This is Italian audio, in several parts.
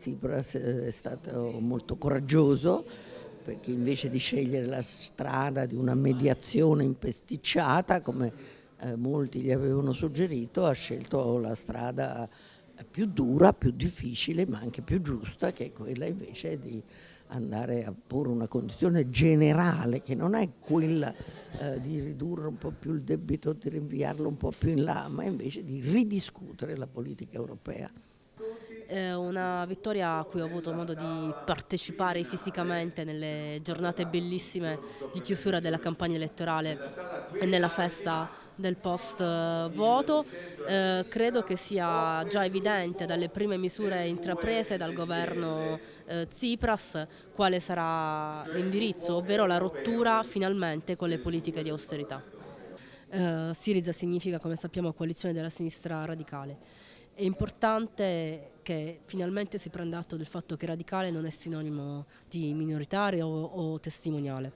Tsipras è stato molto coraggioso perché invece di scegliere la strada di una mediazione impesticciata come eh, molti gli avevano suggerito ha scelto la strada più dura, più difficile ma anche più giusta che è quella invece di andare a porre una condizione generale che non è quella eh, di ridurre un po' più il debito, di rinviarlo un po' più in là, ma invece di ridiscutere la politica europea eh, una vittoria a cui ho avuto modo di partecipare fisicamente nelle giornate bellissime di chiusura della campagna elettorale e nella festa del post voto. Eh, credo che sia già evidente dalle prime misure intraprese dal governo eh, Tsipras quale sarà l'indirizzo, ovvero la rottura finalmente con le politiche di austerità. Eh, Siriza significa, come sappiamo, coalizione della sinistra radicale. È importante che finalmente si prenda atto del fatto che radicale non è sinonimo di minoritario o, o testimoniale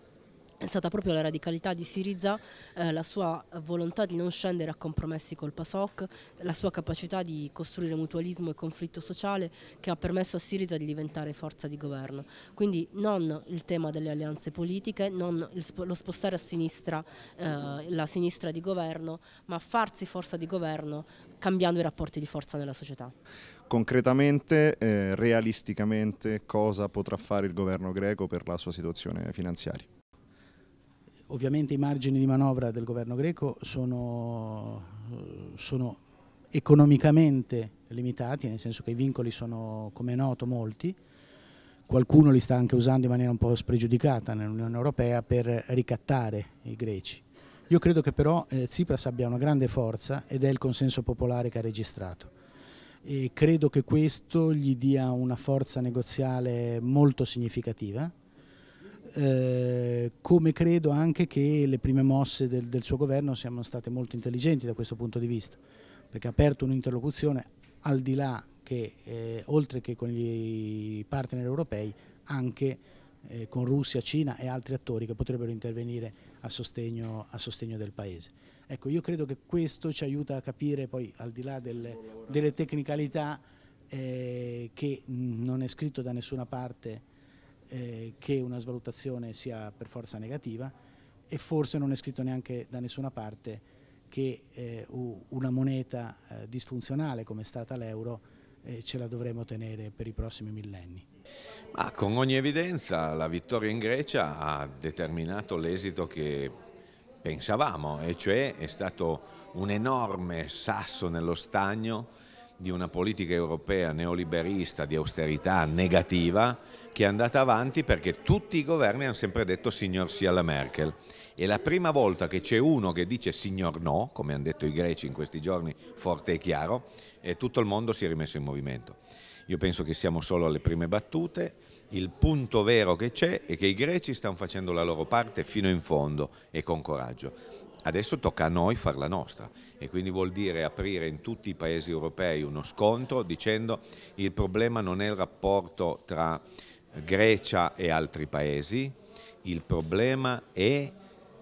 è stata proprio la radicalità di Siriza, eh, la sua volontà di non scendere a compromessi col PASOK, la sua capacità di costruire mutualismo e conflitto sociale che ha permesso a Siriza di diventare forza di governo. Quindi non il tema delle alleanze politiche, non sp lo spostare a sinistra eh, la sinistra di governo, ma farsi forza di governo cambiando i rapporti di forza nella società. Concretamente, eh, realisticamente, cosa potrà fare il governo greco per la sua situazione finanziaria? ovviamente i margini di manovra del governo greco sono, sono economicamente limitati, nel senso che i vincoli sono, come è noto, molti. Qualcuno li sta anche usando in maniera un po' spregiudicata nell'Unione Europea per ricattare i greci. Io credo che però eh, Tsipras abbia una grande forza ed è il consenso popolare che ha registrato. E credo che questo gli dia una forza negoziale molto significativa eh, come credo anche che le prime mosse del, del, suo governo siano state molto intelligenti da questo punto di vista, perché ha aperto un'interlocuzione al di là che, eh, oltre che con i partner europei, anche eh, con Russia, Cina e altri attori che potrebbero intervenire a sostegno, a sostegno, del Paese. Ecco, io credo che questo ci aiuta a capire poi, al di là delle, delle tecnicalità, eh, che mh, mm, non è scritto da nessuna parte eh, che una svalutazione sia per forza negativa e forse non è scritto neanche da nessuna parte che eh, una moneta eh, disfunzionale come è stata l'euro eh, ce la dovremo tenere per i prossimi millenni. Ma con ogni evidenza la vittoria in Grecia ha determinato l'esito che pensavamo e cioè è stato un enorme sasso nello stagno di una politica europea neoliberista di austerità negativa che è andata avanti perché tutti i governi hanno sempre detto signor sì alla Merkel. E la prima volta che c'è uno che dice signor no, come hanno detto i greci in questi giorni forte e chiaro, e tutto il mondo si è rimesso in movimento. Io penso che siamo solo alle prime battute, il punto vero che c'è è che i greci stanno facendo la loro parte fino in fondo e con coraggio Adesso tocca a noi fare la nostra e quindi vuol dire aprire in tutti i paesi europei uno scontro dicendo il problema non è il rapporto tra Grecia e altri paesi, il problema è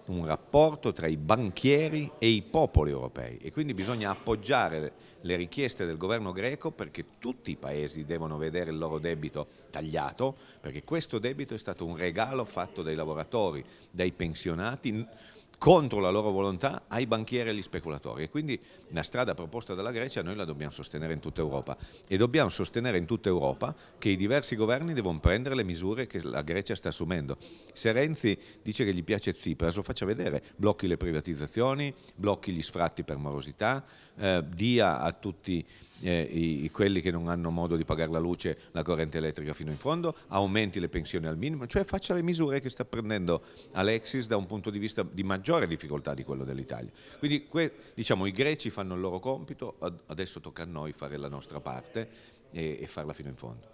un rapporto tra i banchieri e i popoli europei e quindi bisogna appoggiare le richieste del governo greco perché tutti i paesi devono vedere il loro debito tagliato, perché questo debito è stato un regalo fatto dai lavoratori, dai pensionati contro la loro volontà ai banchieri e agli speculatori e quindi la strada proposta dalla Grecia noi la dobbiamo sostenere in tutta Europa e dobbiamo sostenere in tutta Europa che i diversi governi devono prendere le misure che la Grecia sta assumendo. Se Renzi dice che gli piace Tsipras lo faccia vedere, blocchi le privatizzazioni, blocchi gli sfratti per morosità, eh, dia a tutti eh, i, quelli che non hanno modo di pagare la luce, la corrente elettrica fino in fondo, aumenti le pensioni al minimo, cioè faccia le misure che sta prendendo Alexis da un punto di vista di maggiore difficoltà di quello dell'Italia. Quindi diciamo, i greci fanno il loro compito, adesso tocca a noi fare la nostra parte e, eh, e farla fino in fondo.